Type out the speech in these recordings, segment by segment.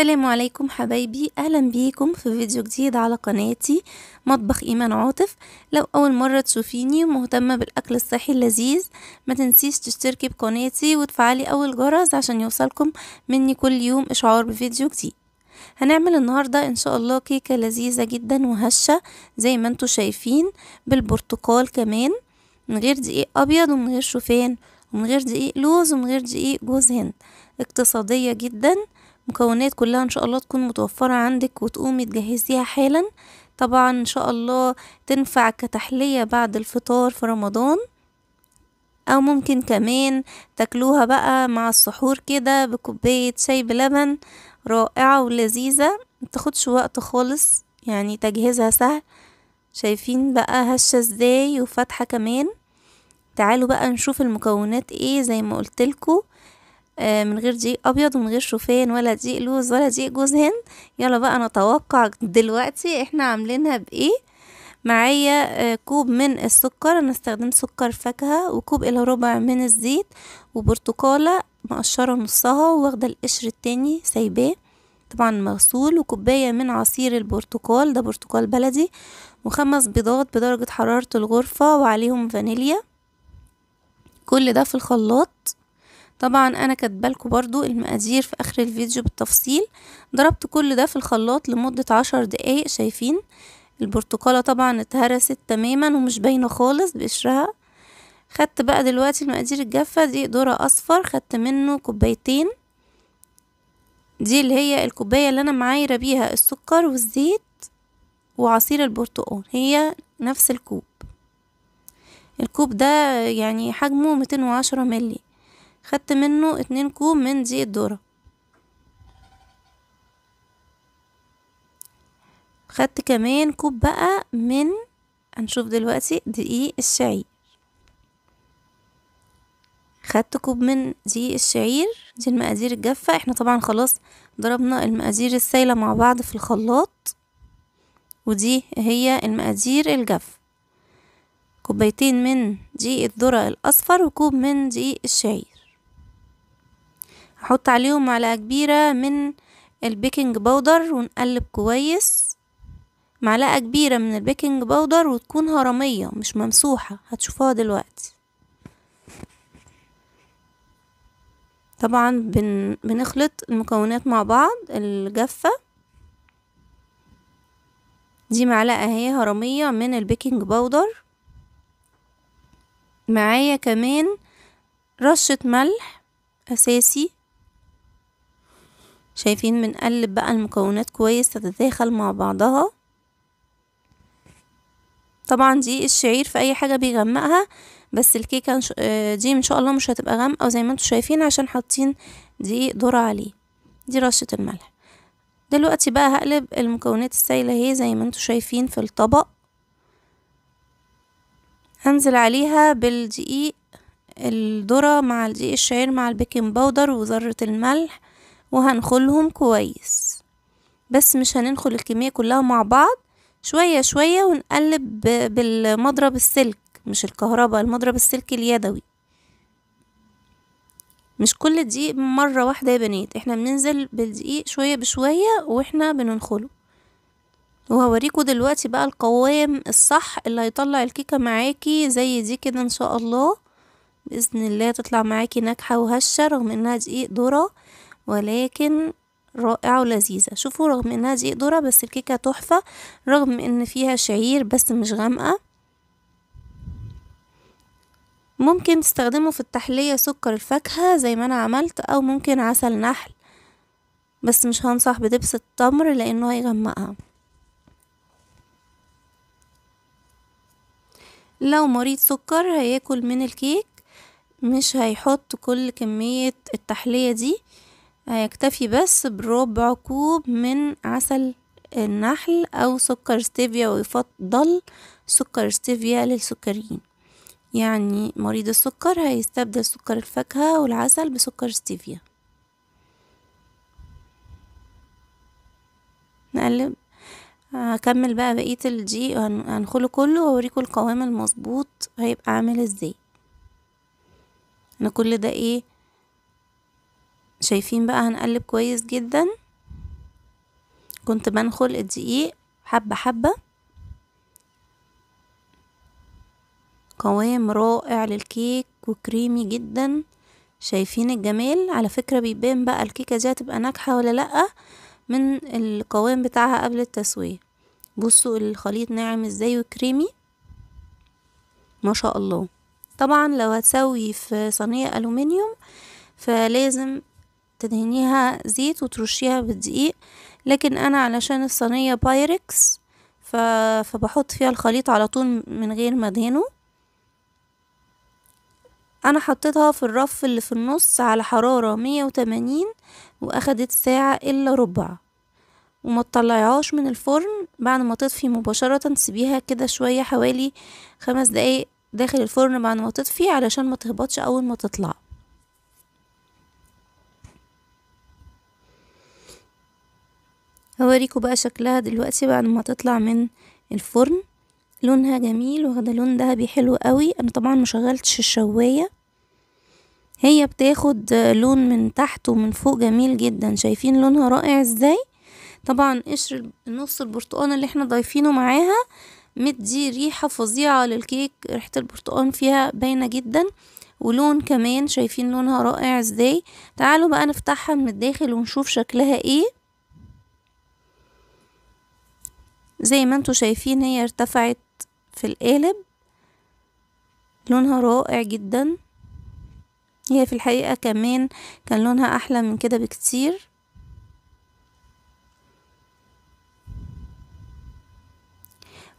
السلام عليكم حبايبي اهلا بيكم في فيديو جديد على قناتي مطبخ ايمان عاطف لو اول مرة تشوفيني ومهتمة بالاكل الصحي اللذيذ ما تنسيش تشتركي بقناتي وتفعلي اول جرس عشان يوصلكم مني كل يوم اشعار بفيديو جديد هنعمل النهاردة ان شاء الله كيكة لذيذة جدا وهشة زي ما انتم شايفين بالبرتقال كمان من غير دقيق ابيض ومن غير شوفان ومن غير دقيق لوز ومن غير دقيق جوز هند اقتصادية جدا مكونات كلها ان شاء الله تكون متوفرة عندك وتقومي تجهزيها حالا طبعا ان شاء الله تنفع كتحلية بعد الفطار في رمضان او ممكن كمان تاكلوها بقى مع السحور كده بكوباية شاي بلبن رائعة ولذيذة متاخدش وقت خالص يعني تجهيزها سهل شايفين بقى هشة ازاي وفاتحة كمان تعالوا بقى نشوف المكونات ايه زي ما قلتلكوا آه، من غير دقيق ابيض ومن غير شوفان ولا دقيق لوز ولا دقيق جوز هند يلا بقى نتوقع دلوقتي احنا عاملينها بايه معايا آه، كوب من السكر انا استخدمت سكر فاكهه وكوب الى ربع من الزيت وبرتقاله مقشره نصها واخده القشر التاني سايباه طبعا مغسول وكوبايه من عصير البرتقال ده برتقال بلدي وخمس بيضات بدرجه حراره الغرفه وعليهم فانيليا كل ده في الخلاط طبعا انا كاتبالكوا برضو المقادير في اخر الفيديو بالتفصيل ضربت كل ده في الخلاط لمدة عشر دقايق شايفين البرتقالة طبعا اتهرست تماما ومش باينة خالص بقشرها خدت بقى دلوقتي المقادير الجافة دي دورة اصفر خدت منه كوبايتين دي اللي هي الكوباية اللي انا معايرة بيها السكر والزيت وعصير البرتقال هي نفس الكوب الكوب ده يعني حجمه 210 مللي خدت منه اتنين كوب من زي الذرة خدت كمان كوب بقى من هنشوف دلوقتي دقيق الشعير خدت كوب من زي الشعير دي المقادير الجافة احنا طبعا خلاص ضربنا المقادير السايلة مع بعض في الخلاط ودي هي المقادير الجافة كوبايتين من دقيق الذرة الأصفر وكوب من دقيق الشعير هحط عليهم معلقة كبيرة من البيكنج باودر ونقلب كويس معلقة كبيرة من البيكنج باودر وتكون هرمية مش ممسوحة هتشوفوها دلوقتي طبعا بن... بنخلط المكونات مع بعض الجافة دي معلقة اهي هرمية من البيكنج باودر معايا كمان رشة ملح أساسي شايفين بنقلب بقى المكونات كويس تتداخل مع بعضها طبعا دي الشعير في اي حاجه بيغمقها بس الكيكه آه، دي ان شاء الله مش هتبقى غامقه زي ما انتم شايفين عشان حاطين دي ذره عليه دي رشه الملح دلوقتي بقى هقلب المكونات السائله اهي زي ما انتم شايفين في الطبق هنزل عليها بالدقيق الذره مع الدقيق الشعير مع البيكنج باودر وذره الملح وهنخلهم كويس بس مش هننخل الكمية كلها مع بعض شوية شوية ونقلب بالمضرب السلك مش الكهرباء المضرب السلك اليدوي مش كل دقيق مرة واحدة يا بنات احنا بننزل بالدقيق شوية بشوية واحنا بننخله وهوريكم دلوقتي بقى القوام الصح اللي هيطلع الكيكة معاكي زي دي كده ان شاء الله بإذن الله تطلع معاكي ناجحة وهشة رغم انها دقيق ذرة ولكن رائعة ولذيذة شوفوا رغم انها دي دورة بس الكيكة تحفة رغم ان فيها شعير بس مش غامقة ممكن تستخدموا في التحلية سكر الفاكهة زي ما انا عملت او ممكن عسل نحل بس مش هنصح بدبس التمر لانه هيغمقها لو مريض سكر هياكل من الكيك مش هيحط كل كمية التحلية دي هيكتفي آه، بس بربع كوب من عسل النحل أو سكر ستيفيا ويفضل سكر ستيفيا للسكريين يعني مريض السكر هيستبدل سكر الفاكهة والعسل بسكر ستيفيا نقلب آه، هكمل بقى بقية الجي هنخله كله واوريكم القوام المظبوط هيبقى عامل ازاي انا كل ده ايه شايفين بقى هنقلب كويس جدا كنت بنخل الدقيق حبة حبة قوام رائع للكيك وكريمي جدا شايفين الجمال على فكرة بيبان بقى الكيكة دي هتبقى ناجحة ولا لأ من القوام بتاعها قبل التسوية بصوا الخليط ناعم ازاي وكريمي ما شاء الله طبعا لو هتسوي في صينية ألومنيوم فلازم تدهنيها زيت وترشيها بالدقيق لكن انا علشان الصينية بايركس ف... فبحط فيها الخليط على طول من غير ما ادهنه انا حطيتها في الرف اللي في النص على حرارة مية وتمانين واخدت ساعة الا ربع وما تطلعهاش من الفرن بعد ما تطفي مباشرة سيبيها كده شوية حوالي خمس دقايق داخل الفرن بعد ما تطفي علشان ما تهبطش اول ما تطلع هوريكوا بقى شكلها دلوقتي بعد ما تطلع من الفرن لونها جميل واخده لون ذهبي حلو قوي انا طبعا مشغلتش الشوايه هي بتاخد لون من تحت ومن فوق جميل جدا شايفين لونها رائع ازاي طبعا قشر نص البرتقان اللي احنا ضايفينه معاها مدي ريحة فظيعة للكيك ريحة البرتقان فيها باينة جدا ولون كمان شايفين لونها رائع ازاي تعالوا بقى نفتحها من الداخل ونشوف شكلها ايه زي ما انتوا شايفين هي ارتفعت في القالب لونها رائع جدا هي في الحقيقة كمان كان لونها أحلى من كده بكتير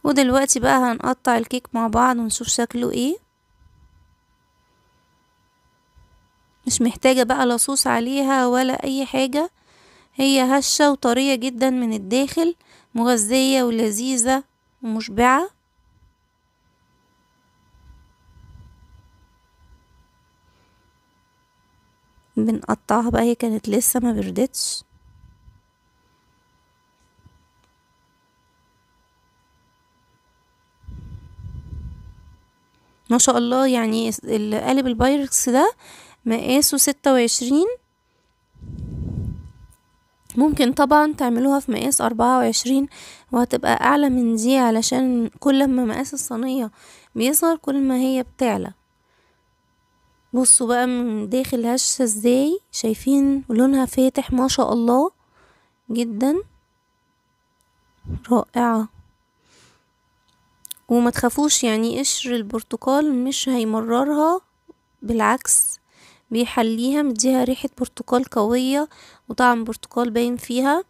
ودلوقتي بقى هنقطع الكيك مع بعض ونشوف شكله ايه مش محتاجة بقى لا صوص عليها ولا اي حاجة هي هشة وطرية جدا من الداخل مغذية ولذيذة ومشبعة بنقطعها بقى هي كانت لسه ما بردتش ما شاء الله يعني قالب البايركس ده مقاسه ستة وعشرين ممكن طبعا تعملوها في مقاس أربعة وعشرين وهتبقى أعلى من دي علشان كل ما مقاس الصينية بيصغر كل ما هي بتعلى بصوا بقى من داخل هشة ازاي شايفين لونها فاتح ما شاء الله جدا رائعة وما تخافوش يعني قشر البرتقال مش هيمررها بالعكس بيحليها مديها ريحة برتقال قوية وطعم برتقال باين فيها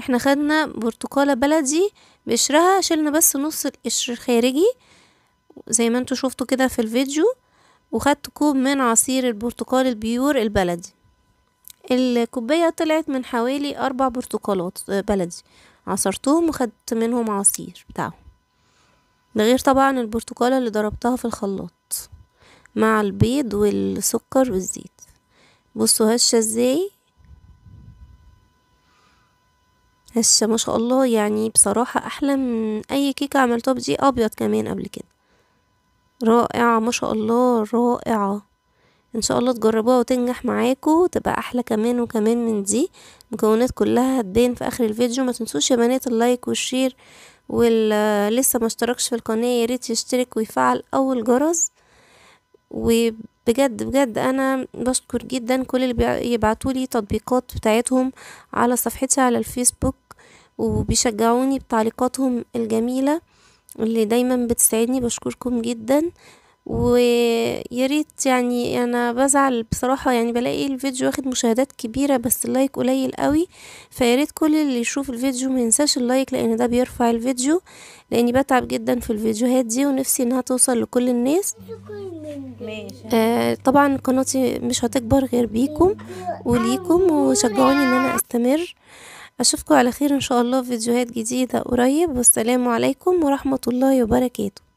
احنا خدنا برتقالة بلدي بقشرها شلنا بس نص القشر الخارجي زي ما انتوا شفتوا كده في الفيديو وخدت كوب من عصير البرتقال البيور البلدي الكوباية طلعت من حوالي أربع برتقالات بلدي عصرتهم وخدت منهم عصير بتاعهم ده غير طبعا البرتقالة اللي ضربتها في الخلاط مع البيض والسكر والزيت بصوا هشة ازاي هشة ما شاء الله يعني بصراحة احلى من اي كيكة عملتها بدي ابيض كمان قبل كده رائعة ما شاء الله رائعة ان شاء الله تجربوها وتنجح معاكم تبقى احلى كمان وكمان من دي المكونات كلها هتبان في اخر الفيديو ما تنسوش يا بنات اللايك والشير لسه ما اشتركش في القناة يا ريت يشترك ويفعل اول جرس وبجد بجد انا بشكر جدا كل اللي بيبعتولي تطبيقات بتاعتهم على صفحتي على الفيسبوك وبيشجعوني بتعليقاتهم الجميلة اللي دايما بتساعدني بشكركم جدا وياريت يعني انا بزعل بصراحة يعني بلاقي الفيديو واخد مشاهدات كبيرة بس اللايك قليل قوي فياريت كل اللي يشوف الفيديو ينساش اللايك لان ده بيرفع الفيديو لاني بتعب جدا في الفيديوهات دي ونفسي انها توصل لكل الناس آه طبعا قناتي مش هتكبر غير بيكم وليكم وشجعوني ان انا استمر اشوفكم على خير ان شاء الله في فيديوهات جديده قريب والسلام عليكم ورحمه الله وبركاته